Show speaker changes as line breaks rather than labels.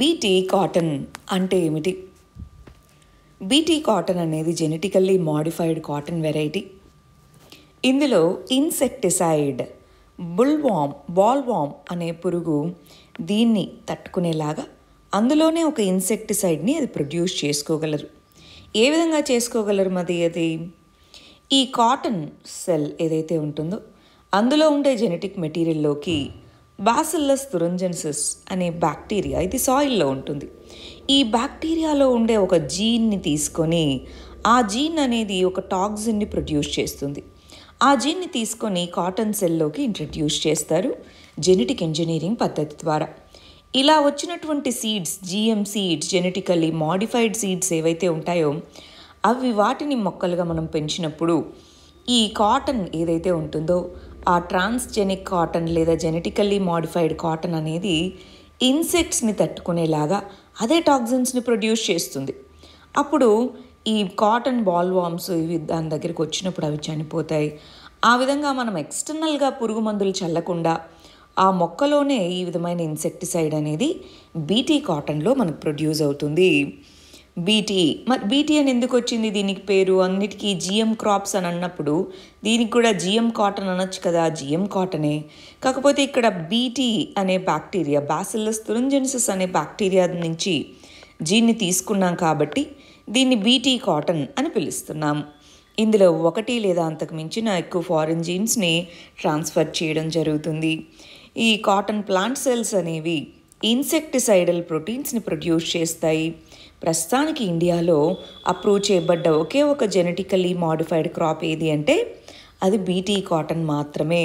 BT cotton అంటే ఏమిటి BT cotton అనేది జెనెటికల్లీ మాడిఫైడ్ కాటన్ వెరైటీ ఇందులో ఇన్సెక్టిసైడ్ బుల్వామ్ బాల్వామ్ అనే పురుగు దీన్ని తట్టుకునేలాగా అందులోనే ఒక ఇన్సెక్టిసైడ్ని అది ప్రొడ్యూస్ చేసుకోగలరు ఏ విధంగా చేసుకోగలరు మరి అది ఈ కాటన్ సెల్ ఏదైతే ఉంటుందో అందులో ఉండే జెనెటిక్ మెటీరియల్లోకి బాసిల్లస్ తురంజెన్సిస్ అనే బ్యాక్టీరియా ఇది సాయిల్లో ఉంటుంది ఈ బ్యాక్టీరియాలో ఉండే ఒక జీన్ని తీసుకొని ఆ జీన్ అనేది ఒక టాక్సిన్ని ప్రొడ్యూస్ చేస్తుంది ఆ జీన్ని తీసుకొని కాటన్ సెల్లోకి ఇంట్రడ్యూస్ చేస్తారు జెనెటిక్ ఇంజనీరింగ్ పద్ధతి ద్వారా ఇలా వచ్చినటువంటి seeds GM seeds genetically modified seeds ఏవైతే ఉంటాయో అవి వాటిని మొక్కలుగా మనం పెంచినప్పుడు ఈ కాటన్ ఏదైతే ఉంటుందో ఆ ట్రాన్స్జెనిక్ కాటన్ లేదా జెనెటికల్లీ మాడిఫైడ్ కాటన్ అనేది ఇన్సెక్ట్స్ని తట్టుకునేలాగా అదే టాక్సిన్స్ని ప్రొడ్యూస్ చేస్తుంది అప్పుడు ఈ కాటన్ బాల్ వామ్స్ ఇవి దాని దగ్గరికి వచ్చినప్పుడు అవి చనిపోతాయి ఆ విధంగా మనం ఎక్స్టర్నల్గా పురుగు మందులు చల్లకుండా ఆ మొక్కలోనే ఈ విధమైన ఇన్సెక్టిసైడ్ అనేది బీటీ కాటన్లో మనకు ప్రొడ్యూస్ అవుతుంది బీటీ మరి బీటీ అని ఎందుకు వచ్చింది దీనికి పేరు అన్నిటికీ జిఎం క్రాప్స్ అని అన్నప్పుడు దీనికి కూడా జిఎం కాటన్ అనొచ్చు కదా జిఎం కాటనే కాకపోతే ఇక్కడ బీటీ అనే బ్యాక్టీరియా బాసిల్లస్ తురంజెన్సిస్ అనే బ్యాక్టీరియా నుంచి జీన్ని తీసుకున్నాం కాబట్టి దీన్ని బీటీ కాటన్ అని పిలుస్తున్నాం ఇందులో ఒకటి లేదా అంతకు మించిన ఎక్కువ ఫారిన్ జీన్స్ని ట్రాన్స్ఫర్ చేయడం జరుగుతుంది ఈ కాటన్ ప్లాంట్ సెల్స్ అనేవి ఇన్సెక్టిసైడల్ ప్రోటీన్స్ని ప్రొడ్యూస్ చేస్తాయి ప్రస్తుతానికి ఇండియాలో అప్రూవ్ చేయబడ్డ ఒకే ఒక జెనెటికలీ మాడిఫైడ్ క్రాప్ ఏది అంటే అది బీటీ కాటన్ మాత్రమే